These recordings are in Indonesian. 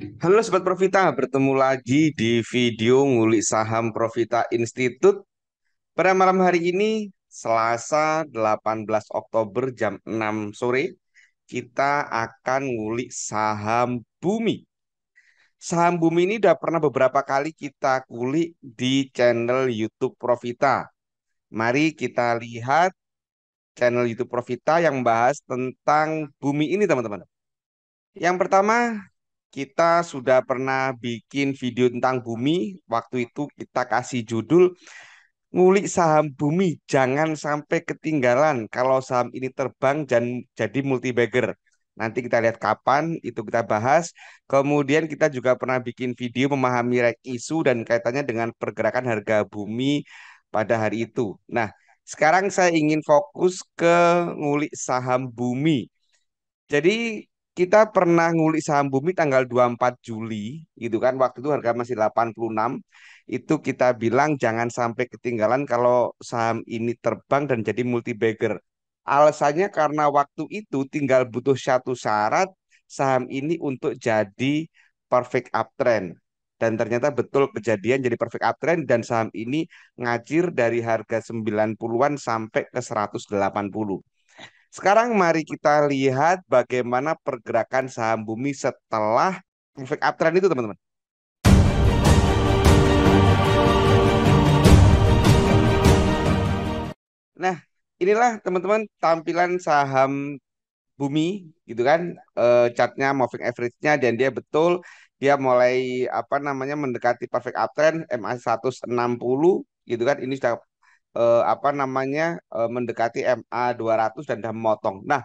Halo Sobat Profita, bertemu lagi di video Ngulik Saham Profita Institute. Pada malam hari ini, Selasa 18 Oktober jam 6 sore, kita akan ngulik saham bumi. Saham bumi ini sudah pernah beberapa kali kita kulik di channel YouTube Profita. Mari kita lihat channel YouTube Profita yang membahas tentang bumi ini, teman-teman. Yang pertama, kita sudah pernah bikin video tentang bumi. Waktu itu kita kasih judul ngulik saham bumi jangan sampai ketinggalan kalau saham ini terbang dan jadi multibagger. Nanti kita lihat kapan itu kita bahas. Kemudian kita juga pernah bikin video memahami isu dan kaitannya dengan pergerakan harga bumi pada hari itu. Nah, sekarang saya ingin fokus ke ngulik saham bumi. Jadi kita pernah ngulik saham Bumi tanggal 24 Juli gitu kan waktu itu harga masih 86 itu kita bilang jangan sampai ketinggalan kalau saham ini terbang dan jadi multi bagger. Alasannya karena waktu itu tinggal butuh satu syarat saham ini untuk jadi perfect uptrend dan ternyata betul kejadian jadi perfect uptrend dan saham ini ngacir dari harga 90-an sampai ke 180. Sekarang mari kita lihat bagaimana pergerakan saham bumi setelah perfect uptrend itu teman-teman. Nah, inilah teman-teman tampilan saham bumi gitu kan e, chartnya moving average-nya dan dia betul dia mulai apa namanya mendekati perfect uptrend MA 160 gitu kan ini sudah eh, apa namanya eh, mendekati MA 200 dan sudah memotong. Nah,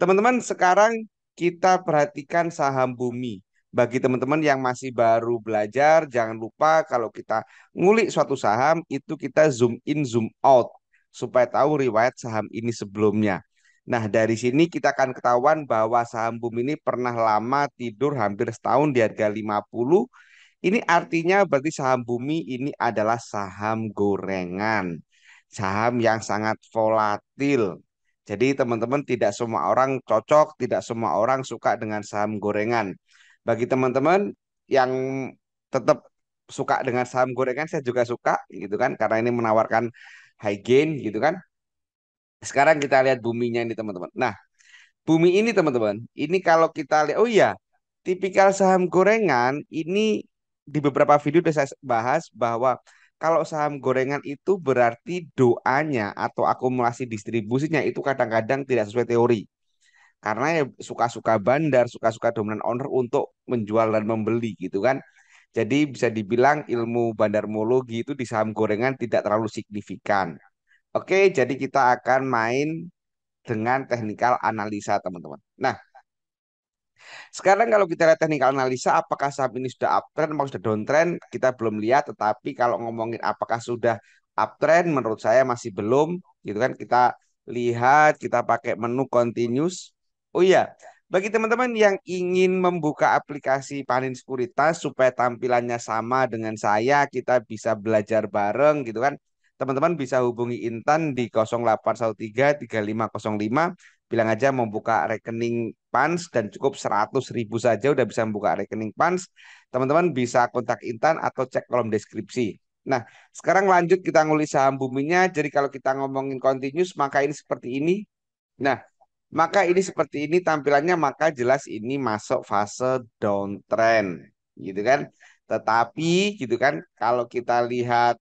teman-teman sekarang kita perhatikan saham bumi. Bagi teman-teman yang masih baru belajar, jangan lupa kalau kita ngulik suatu saham itu kita zoom in zoom out supaya tahu riwayat saham ini sebelumnya. Nah, dari sini kita akan ketahuan bahwa saham bumi ini pernah lama tidur hampir setahun di harga 50. Ini artinya berarti saham bumi ini adalah saham gorengan saham yang sangat volatil. Jadi teman-teman tidak semua orang cocok, tidak semua orang suka dengan saham gorengan. Bagi teman-teman yang tetap suka dengan saham gorengan, saya juga suka gitu kan karena ini menawarkan high gain gitu kan. Sekarang kita lihat buminya ini teman-teman. Nah, bumi ini teman-teman, ini kalau kita lihat oh iya, tipikal saham gorengan ini di beberapa video sudah saya bahas bahwa kalau saham gorengan itu berarti doanya atau akumulasi distribusinya itu kadang-kadang tidak sesuai teori. Karena ya suka-suka bandar, suka-suka dominan owner untuk menjual dan membeli gitu kan. Jadi bisa dibilang ilmu bandarmologi itu di saham gorengan tidak terlalu signifikan. Oke, jadi kita akan main dengan teknikal analisa teman-teman. Nah, sekarang kalau kita lihat teknikal analisa apakah saham ini sudah uptrend atau sudah downtrend, kita belum lihat tetapi kalau ngomongin apakah sudah uptrend menurut saya masih belum gitu kan kita lihat kita pakai menu continuous. Oh iya, bagi teman-teman yang ingin membuka aplikasi Panin Sekuritas supaya tampilannya sama dengan saya, kita bisa belajar bareng gitu kan. Teman-teman bisa hubungi Intan di 0813 3505 bilang aja membuka rekening PANS dan cukup 100 ribu saja udah bisa membuka rekening PANS. Teman-teman bisa kontak Intan atau cek kolom deskripsi. Nah, sekarang lanjut kita ngulis saham buminya. Jadi kalau kita ngomongin continuous, maka ini seperti ini. Nah, maka ini seperti ini tampilannya, maka jelas ini masuk fase downtrend. Gitu kan? Tetapi, gitu kan, kalau kita lihat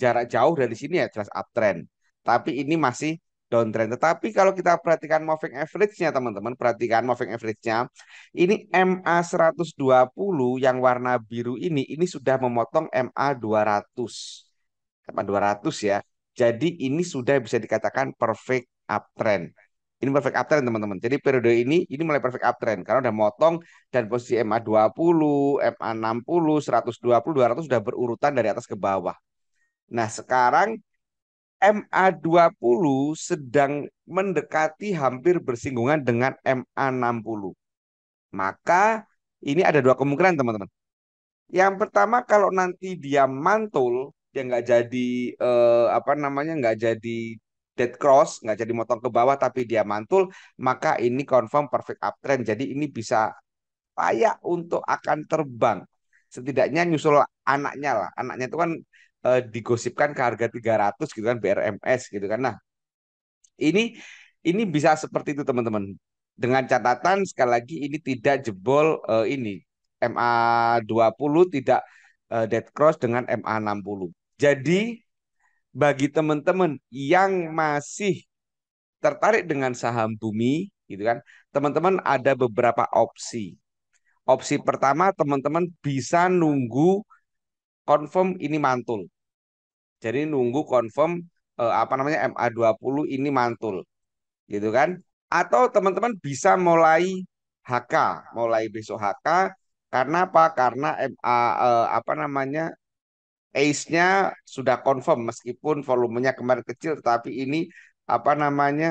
jarak jauh dari sini ya jelas uptrend. Tapi ini masih downtrend. Tetapi kalau kita perhatikan moving average-nya teman-teman, perhatikan moving average-nya. Ini MA 120 yang warna biru ini ini sudah memotong MA 200. MA 200 ya. Jadi ini sudah bisa dikatakan perfect uptrend. Ini perfect uptrend teman-teman. Jadi periode ini ini mulai perfect uptrend karena udah motong dan posisi MA 20, MA 60, 120, 200 sudah berurutan dari atas ke bawah. Nah, sekarang MA20 sedang mendekati hampir bersinggungan dengan MA60. Maka ini ada dua kemungkinan teman-teman. Yang pertama kalau nanti dia mantul, dia nggak jadi eh, apa namanya nggak jadi dead cross, nggak jadi motong ke bawah tapi dia mantul, maka ini confirm perfect uptrend. Jadi ini bisa layak untuk akan terbang. Setidaknya nyusul anaknya lah. Anaknya itu kan eh, digosipkan ke harga 300 gitu kan BRMS gitu kan. Nah, ini ini bisa seperti itu teman-teman. Dengan catatan sekali lagi ini tidak jebol eh, ini MA20 tidak eh, dead cross dengan MA60. Jadi bagi teman-teman yang masih tertarik dengan saham bumi gitu kan. Teman-teman ada beberapa opsi. Opsi pertama teman-teman bisa nunggu confirm ini mantul. Jadi nunggu confirm eh, apa namanya MA20 ini mantul. Gitu kan? Atau teman-teman bisa mulai HK, mulai besok HK karena apa? Karena MA eh, apa namanya ACE-nya sudah confirm meskipun volumenya kemarin kecil tetapi ini apa namanya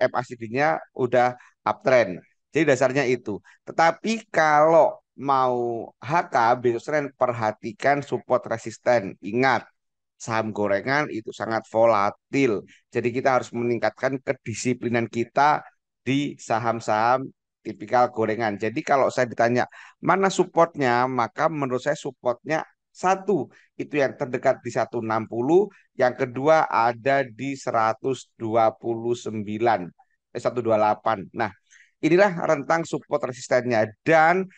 eh, MACD-nya udah uptrend. Jadi dasarnya itu. Tetapi kalau mau HK besok Senin perhatikan support resisten. Ingat, saham gorengan itu sangat volatil. Jadi kita harus meningkatkan kedisiplinan kita di saham-saham tipikal gorengan. Jadi kalau saya ditanya mana supportnya, maka menurut saya supportnya satu itu yang terdekat di 160, yang kedua ada di 129 eh 128. Nah, inilah rentang support resistennya dan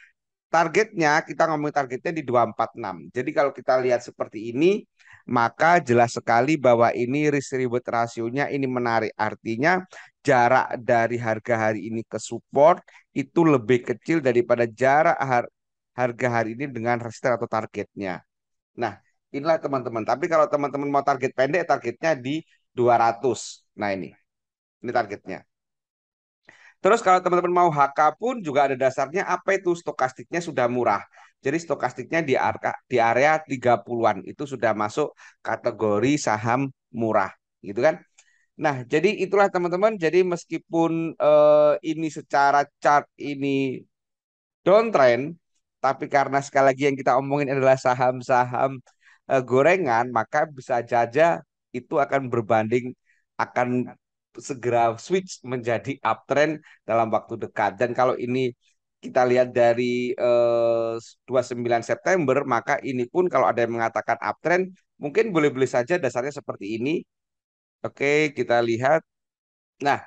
targetnya kita ngomong targetnya di 246. Jadi kalau kita lihat seperti ini maka jelas sekali bahwa ini risk reward rasionya ini menarik. Artinya jarak dari harga hari ini ke support itu lebih kecil daripada jarak har harga hari ini dengan resisten atau targetnya. Nah, inilah teman-teman. Tapi kalau teman-teman mau target pendek targetnya di 200. Nah, ini. Ini targetnya. Terus kalau teman-teman mau HK pun juga ada dasarnya apa itu stokastiknya sudah murah. Jadi stokastiknya di area, di area 30-an itu sudah masuk kategori saham murah gitu kan. Nah, jadi itulah teman-teman. Jadi meskipun eh, ini secara chart ini downtrend, tapi karena sekali lagi yang kita omongin adalah saham-saham eh, gorengan, maka bisa saja itu akan berbanding akan segera switch menjadi uptrend dalam waktu dekat. Dan kalau ini kita lihat dari eh, 29 September, maka ini pun kalau ada yang mengatakan uptrend, mungkin boleh-boleh saja dasarnya seperti ini. Oke, kita lihat. Nah,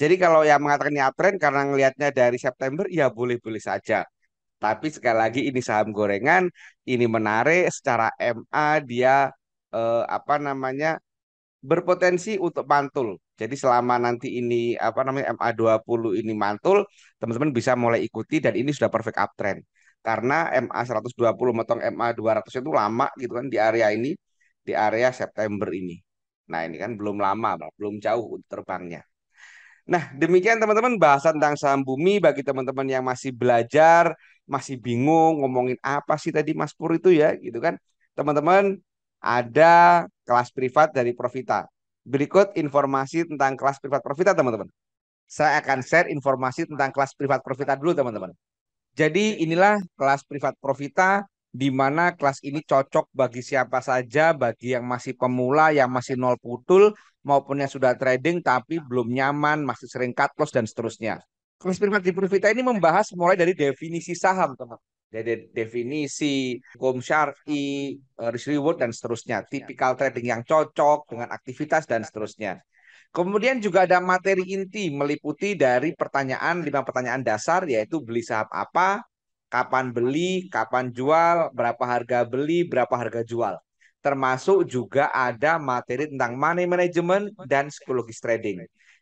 jadi kalau yang mengatakan ini uptrend karena ngelihatnya dari September, ya boleh-boleh saja. Tapi sekali lagi ini saham gorengan, ini menarik secara MA dia eh, apa namanya berpotensi untuk mantul. Jadi selama nanti ini apa namanya MA20 ini mantul, teman-teman bisa mulai ikuti dan ini sudah perfect uptrend. Karena MA120 motong MA200 itu lama gitu kan di area ini, di area September ini. Nah, ini kan belum lama, belum jauh terbangnya. Nah, demikian teman-teman bahasan tentang saham bumi bagi teman-teman yang masih belajar, masih bingung ngomongin apa sih tadi Mas Pur itu ya, gitu kan. Teman-teman ada kelas privat dari Profita. Berikut informasi tentang kelas privat Profita, teman-teman. Saya akan share informasi tentang kelas privat Profita dulu, teman-teman. Jadi inilah kelas privat Profita di mana kelas ini cocok bagi siapa saja, bagi yang masih pemula, yang masih nol putul, maupun yang sudah trading tapi belum nyaman, masih sering cut loss, dan seterusnya. Kelas privat di Profita ini membahas mulai dari definisi saham, teman. teman dari definisi, hukum syari, eh, risk reward, dan seterusnya. Tipikal trading yang cocok dengan aktivitas dan seterusnya. Kemudian juga ada materi inti meliputi dari pertanyaan, lima pertanyaan dasar yaitu beli saham apa, kapan beli, kapan jual, berapa harga beli, berapa harga jual. Termasuk juga ada materi tentang money management dan psikologis trading.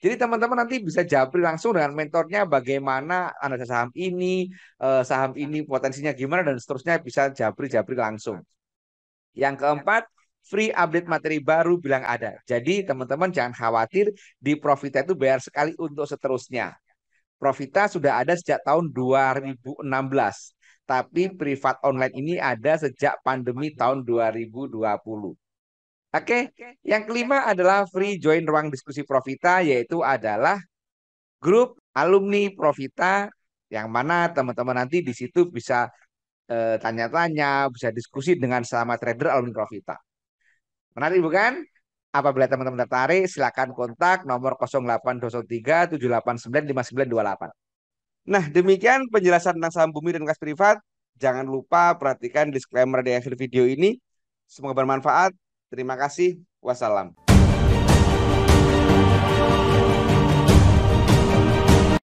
Jadi teman-teman nanti bisa jabri langsung dengan mentornya bagaimana analisa saham ini, eh, saham ini potensinya gimana dan seterusnya bisa jabri jabri langsung. Yang keempat, free update materi baru bilang ada. Jadi teman-teman jangan khawatir di Profita itu bayar sekali untuk seterusnya. Profita sudah ada sejak tahun 2016. Tapi privat online ini ada sejak pandemi tahun 2020. Oke, okay. yang kelima adalah free join ruang diskusi Profita, yaitu adalah grup alumni Profita yang mana teman-teman nanti di situ bisa tanya eh, tanya-tanya, bisa diskusi dengan sama trader alumni Profita. Menarik bukan? Apabila teman-teman tertarik, silakan kontak nomor 0803 789 5928. Nah, demikian penjelasan tentang saham bumi dan kas privat. Jangan lupa perhatikan disclaimer di akhir video ini. Semoga bermanfaat. Terima kasih. Wassalam.